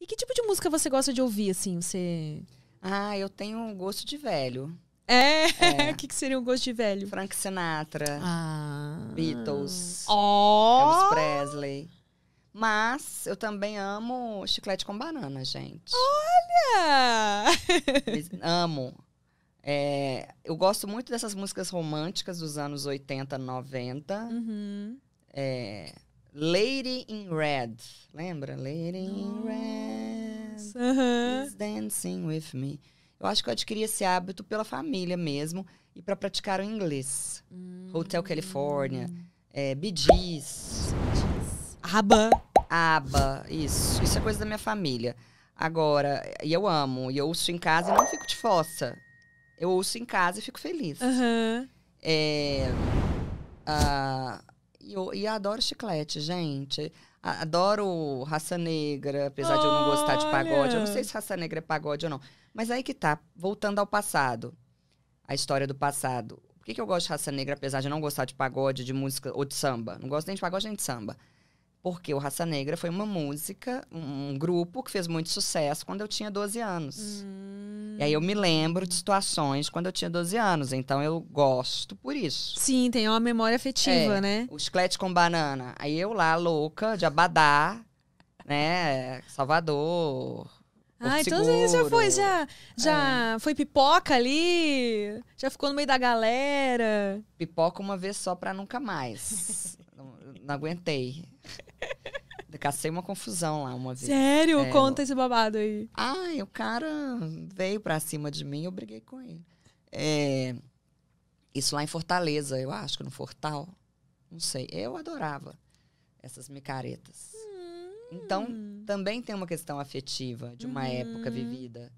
E que tipo de música você gosta de ouvir, assim? Você. Ah, eu tenho um gosto de velho. É? é. O que, que, seria um gosto de velho? Frank Sinatra. Ah. Beatles. Oh. Elvis Presley. Mas eu também amo chiclete com banana, gente. Olha! amo. É, eu gosto muito dessas músicas românticas dos anos 80, 90. Uhum. É, Lady in Red. Lembra? Lady in Red. Uhum. Is dancing with me. Eu acho que eu adquiri esse hábito pela família mesmo e para praticar o inglês. Hum. Hotel California, é, Bidis. Aba. Aba, isso. Isso é coisa da minha família. Agora, e eu amo, e eu ouço em casa e não fico de fossa. Eu ouço em casa e fico feliz. Uhum. É, uh, e, eu, e adoro chiclete, gente. Adoro raça negra, apesar Olha. de eu não gostar de pagode. Eu não sei se raça negra é pagode ou não. Mas aí que tá, voltando ao passado. A história do passado. Por que, que eu gosto de raça negra, apesar de não gostar de pagode, de música ou de samba? Não gosto nem de pagode nem de samba. Porque o Raça Negra foi uma música, um grupo que fez muito sucesso quando eu tinha 12 anos. Hum. E aí eu me lembro de situações quando eu tinha 12 anos. Então eu gosto por isso. Sim, tem uma memória afetiva, é, né? O chiclete com banana. Aí eu lá, louca, de Abadá, né? Salvador. ah, então Seguro. já foi, já, já é. foi pipoca ali, já ficou no meio da galera. Pipoca uma vez só pra nunca mais. não aguentei. Cacei uma confusão lá uma vez. Sério? É, Conta eu... esse babado aí. Ai, o cara veio pra cima de mim, eu briguei com ele. É... Isso lá em Fortaleza, eu acho que no Fortal. Não sei. Eu adorava essas micaretas. Hum. Então, também tem uma questão afetiva de uma hum. época vivida.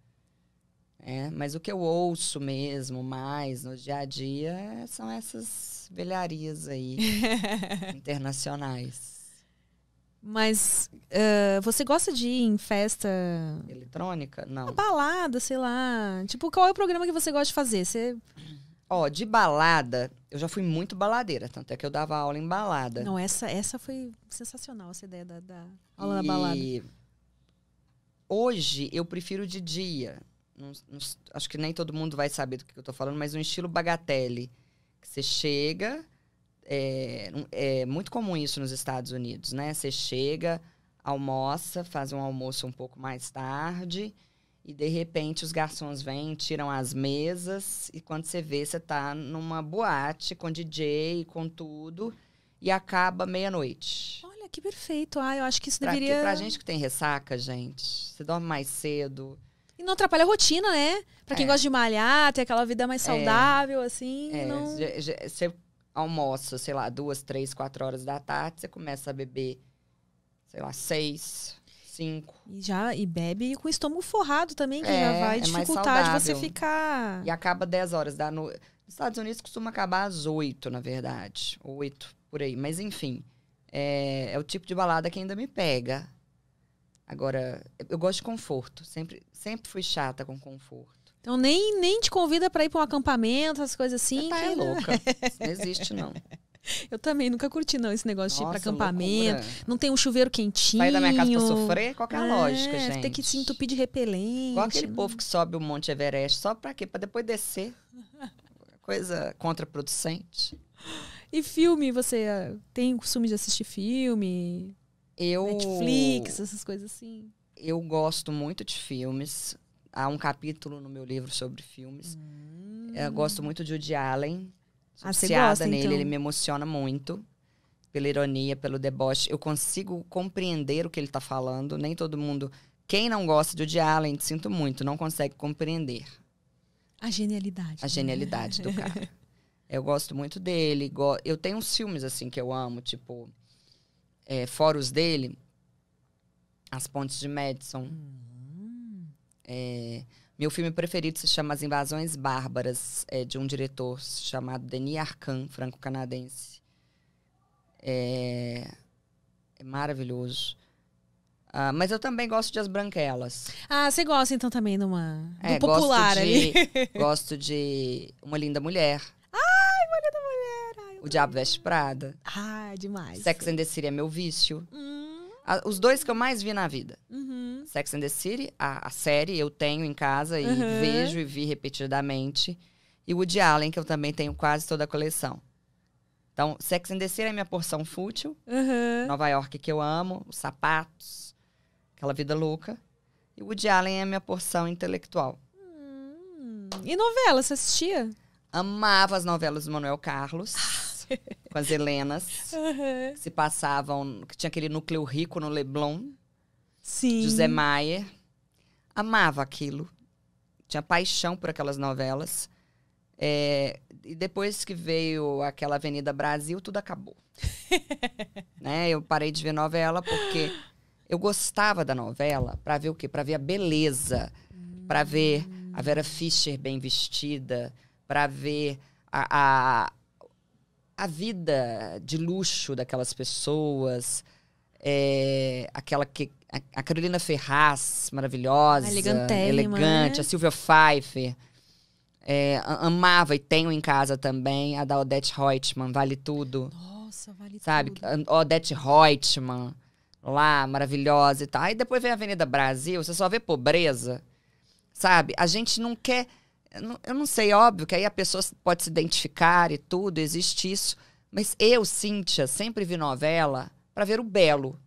É, mas o que eu ouço mesmo mais no dia a dia são essas velharias aí internacionais. Mas uh, você gosta de ir em festa. Eletrônica? Não. Uma balada, sei lá. Tipo, qual é o programa que você gosta de fazer? Você. Ó, oh, de balada, eu já fui muito baladeira, tanto é que eu dava aula em balada. Não, essa, essa foi sensacional, essa ideia da, da aula e... da balada. Hoje eu prefiro de dia não, não, acho que nem todo mundo vai saber do que eu estou falando, mas um estilo bagatelle. Que você chega. É, é muito comum isso nos Estados Unidos, né? Você chega, almoça, faz um almoço um pouco mais tarde. E de repente os garçons vêm, tiram as mesas, e quando você vê, você tá numa boate com DJ, com tudo, e acaba meia-noite. Olha, que perfeito. Ah, eu acho que isso pra deveria. Que, pra gente que tem ressaca, gente, você dorme mais cedo. E não atrapalha a rotina, né? Pra quem é. gosta de malhar, ter aquela vida mais é. saudável, é. assim. É. Não... Você almoça, sei lá, duas, três, quatro horas da tarde, você começa a beber, sei lá, seis, cinco. E já, e bebe com o estômago forrado também, que já é, vai é dificultar de você ficar. E acaba dez horas da noite. Nos Estados Unidos costuma acabar às oito, na verdade. Oito, por aí. Mas enfim. É, é, o tipo de balada que ainda me pega. Agora, eu gosto de conforto. Sempre, sempre fui chata com conforto. Então nem, nem te convida para ir para um acampamento, essas coisas assim. Tá, é louca. Isso não existe, não. Eu também nunca curti, não, esse negócio Nossa, de ir pra acampamento. Loucura. Não tem um chuveiro quentinho. Vai da minha casa pra sofrer? Qual é a é, lógica, gente? Tem que se entupir de repelente. Qual aquele não. povo que sobe o Monte Everest. Só pra quê? Pra depois descer. Coisa contraproducente. E filme, você ah, tem o costume de assistir filme? Eu, Netflix, essas coisas assim. Eu gosto muito de filmes. Há um capítulo no meu livro sobre filmes. Hum. Eu gosto muito de Woody Allen. Associada ah, nele, então? ele me emociona muito. Pela ironia, pelo deboche. Eu consigo compreender o que ele está falando. Nem todo mundo... Quem não gosta de Woody Allen, sinto muito, não consegue compreender. A genialidade. A né? genialidade né? do cara. eu gosto muito dele. Go... Eu tenho uns filmes, assim, que eu amo, tipo é, fóruns dele, As Pontes de Madison. Uhum. É, meu filme preferido se chama As Invasões Bárbaras, é, de um diretor chamado Denis Arcan, franco-canadense. É, é maravilhoso. Ah, mas eu também gosto de As Branquelas. Ah, você gosta então também de uma... Do é, popular gosto de, ali. gosto de Uma Linda Mulher. O Diabo Veste Prada. Ah, demais. Sex and the City é meu vício. Hum. A, os dois que eu mais vi na vida. Uhum. Sex and the City, a, a, série eu tenho em casa e uhum. vejo e vi repetidamente. E Woody Allen, que eu também tenho quase toda a coleção. Então, Sex and the City é minha porção fútil. Uhum. Nova York, que eu amo. Os sapatos. Aquela vida louca. E Woody Allen é minha porção intelectual. Hum. E novela, você assistia? Amava as novelas do Manuel Carlos. Ah com as Helenas, uhum. que se passavam, que tinha aquele núcleo rico no Leblon. Sim. José Maier. Amava aquilo. Tinha paixão por aquelas novelas. É, e depois que veio aquela Avenida Brasil, tudo acabou. né? Eu parei de ver novela porque eu gostava da novela para ver o quê? Para ver a beleza, hum. para ver a Vera Fischer bem vestida, para ver a, a, a vida de luxo daquelas pessoas, é, aquela que a Carolina Ferraz, maravilhosa, ah, elegante, né? a Silvia Pfeiffer. É, amava e tenho em casa também a da Odette Reutemann, vale tudo. Nossa, vale sabe? tudo. Sabe? Odette Reutemann, lá, maravilhosa e tal. Aí depois vem a Avenida Brasil, você só vê pobreza, sabe? A gente não quer eu não, eu não sei, óbvio que aí a pessoa pode se identificar e tudo, existe isso. Mas eu, Cíntia, sempre vi novela para ver o belo,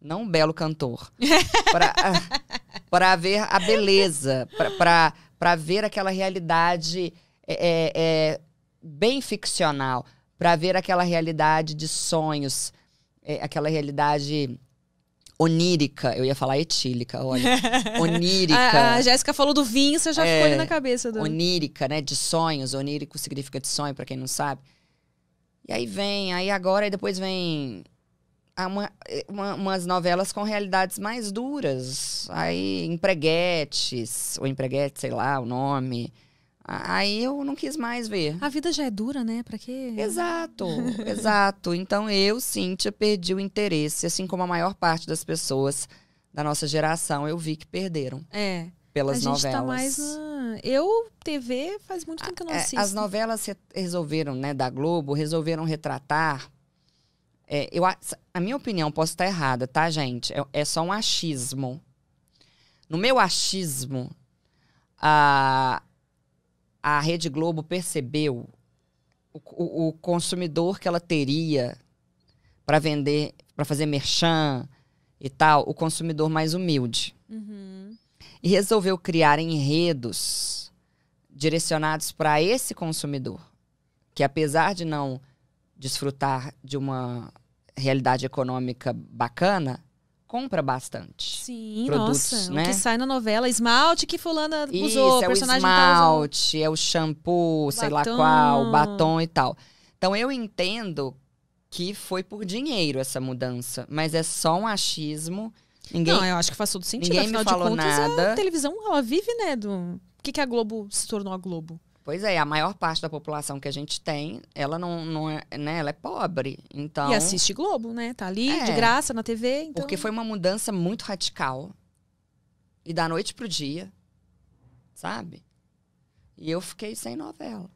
não o belo cantor. para ah, ver a beleza, para ver aquela realidade é, é, é bem ficcional, para ver aquela realidade de sonhos, é, aquela realidade onírica. Eu ia falar etílica, olha. Onírica. a, a Jéssica falou do vinho, você já é, ficou ali na cabeça. Do... Onírica, né? De sonhos. Onírico significa de sonho, para quem não sabe. E aí vem, aí agora, e depois vem uma, uma, umas novelas com realidades mais duras. Aí, empreguetes, ou empreguete, sei lá o nome. Aí eu não quis mais ver. A vida já é dura, né? Pra quê? Exato, exato. Então eu, Cíntia, perdi o interesse, assim como a maior parte das pessoas da nossa geração, eu vi que perderam. É. Pelas a gente tá novelas. Tá mais na... Eu, TV, faz muito tempo que eu não é, assisto. As novelas resolveram, né, da Globo, resolveram retratar. É, eu, a minha opinião, posso estar errada, tá, gente? É, é só um achismo. No meu achismo, a a Rede Globo percebeu o, o, o consumidor que ela teria para vender, para fazer merchan e tal, o consumidor mais humilde. Uhum. E resolveu criar enredos direcionados para esse consumidor, que apesar de não desfrutar de uma realidade econômica bacana, compra bastante. Sim, produtos, nossa. Né? O que sai na novela, esmalte que fulana usou, é o esmalte, tá é o shampoo, batom. sei lá qual, batom e tal. Então eu entendo que foi por dinheiro essa mudança, mas é só um achismo. Ninguém, Não, eu acho que faz todo sentido. Ninguém Afinal me falou de contas, nada. a televisão, ela vive, né, do... O que, que a Globo se tornou a Globo? Pois é, a maior parte da população que a gente tem, ela não, não é, né, ela é pobre. Então... E assiste Globo, né? Tá ali é, de graça na TV. Então... Porque foi uma mudança muito radical. E da noite pro dia, sabe? E eu fiquei sem novela.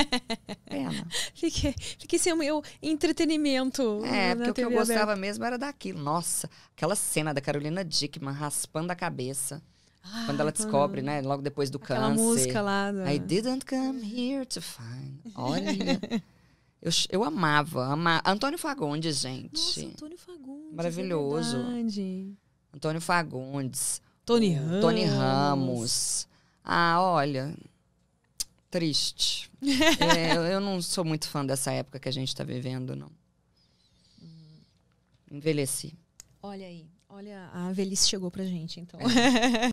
Pena. Fiquei, fiquei sem o meu entretenimento. É, porque o que eu gostava mesmo era daquilo. Nossa, aquela cena da Carolina Dickman raspando a cabeça. Ah, quando ela então descobre, né? Logo depois do Aquela câncer. música lá. Do... I didn't come here to find. Olha. eu, eu amava, amava. Antônio Fagundes, gente. Nossa, Antônio Fagundes. É Maravilhoso. É Antônio Fagundes. Tony Ramos. Tony Ramos. Ah, olha. Triste. é, eu, eu não sou muito fã dessa época que a gente está vivendo, não. Envelheci. Olha aí. Olha, a velhice chegou pra gente, então. É.